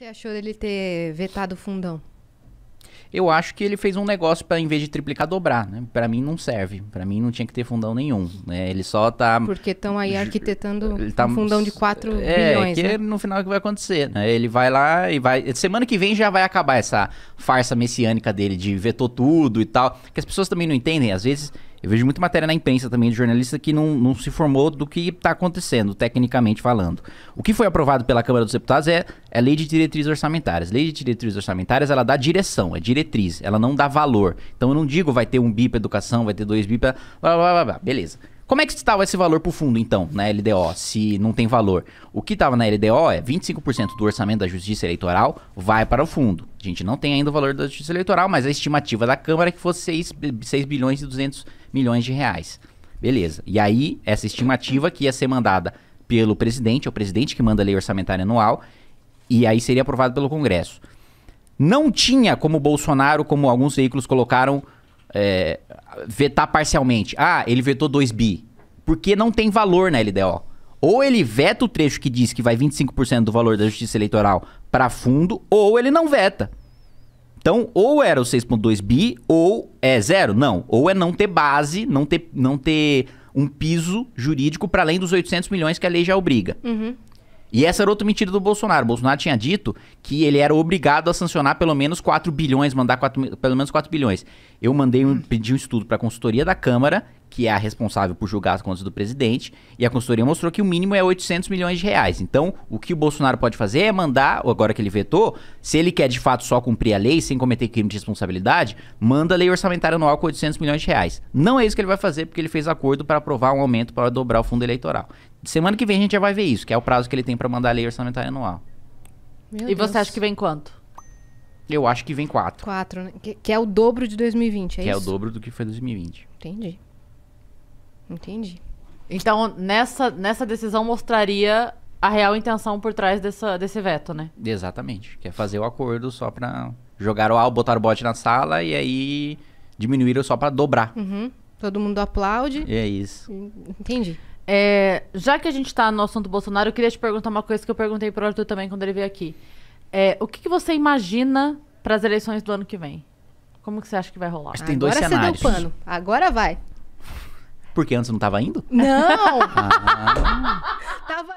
Você achou dele ter vetado o fundão? Eu acho que ele fez um negócio para em vez de triplicar dobrar, né? Para mim não serve, para mim não tinha que ter fundão nenhum, né? Ele só tá Porque estão aí arquitetando ele tá... um fundão de 4 é, bilhões, que né? no final é que vai acontecer, né? Ele vai lá e vai semana que vem já vai acabar essa farsa messiânica dele de vetou tudo e tal, que as pessoas também não entendem, às vezes eu vejo muita matéria na imprensa também de jornalista que não, não se formou do que está acontecendo, tecnicamente falando. O que foi aprovado pela Câmara dos Deputados é, é lei de diretrizes orçamentárias. Lei de diretrizes orçamentárias, ela dá direção, é diretriz, ela não dá valor. Então eu não digo vai ter um bi para educação, vai ter dois bi para... Blá, blá, blá, blá. Beleza. Como é que estava esse valor para o fundo, então, na LDO, se não tem valor? O que estava na LDO é 25% do orçamento da Justiça Eleitoral vai para o fundo. A gente não tem ainda o valor da justiça eleitoral, mas a estimativa da Câmara é que fosse 6, 6 bilhões e 200 milhões de reais. Beleza. E aí, essa estimativa que ia ser mandada pelo presidente, é o presidente que manda a lei orçamentária anual, e aí seria aprovado pelo Congresso. Não tinha como Bolsonaro, como alguns veículos colocaram, é, vetar parcialmente. Ah, ele vetou 2 bi. Porque não tem valor na LDO. Ou ele veta o trecho que diz que vai 25% do valor da justiça eleitoral para fundo, ou ele não veta. Então, ou era o 6.2 bi, ou é zero. Não. Ou é não ter base, não ter, não ter um piso jurídico para além dos 800 milhões que a lei já obriga. Uhum. E essa era outra mentira do Bolsonaro. O Bolsonaro tinha dito que ele era obrigado a sancionar pelo menos 4 bilhões, mandar 4, pelo menos 4 bilhões. Eu mandei um, pedi um estudo para a consultoria da Câmara que é a responsável por julgar as contas do presidente, e a consultoria mostrou que o mínimo é 800 milhões de reais. Então, o que o Bolsonaro pode fazer é mandar, agora que ele vetou, se ele quer de fato só cumprir a lei sem cometer crime de responsabilidade, manda a lei orçamentária anual com 800 milhões de reais. Não é isso que ele vai fazer, porque ele fez acordo para aprovar um aumento para dobrar o fundo eleitoral. Semana que vem a gente já vai ver isso, que é o prazo que ele tem para mandar a lei orçamentária anual. Meu e Deus. você acha que vem quanto? Eu acho que vem quatro. Quatro, né? que, que, é o dobro de 2020, é que isso? Que é o dobro do que foi 2020. Entendi. Entendi. Então, nessa, nessa decisão mostraria a real intenção por trás dessa, desse veto, né? Exatamente. Quer é fazer o acordo só pra. jogar o botar o bote na sala e aí diminuir só pra dobrar. Uhum. Todo mundo aplaude. E é isso. Entendi. É, já que a gente tá no assunto Bolsonaro, eu queria te perguntar uma coisa que eu perguntei pro Arthur também quando ele veio aqui. É, o que, que você imagina para as eleições do ano que vem? Como que você acha que vai rolar? Acho que tem dois Agora cenários. Agora você deu pano. Agora vai. Porque antes não tava indo? Não! Ah. tava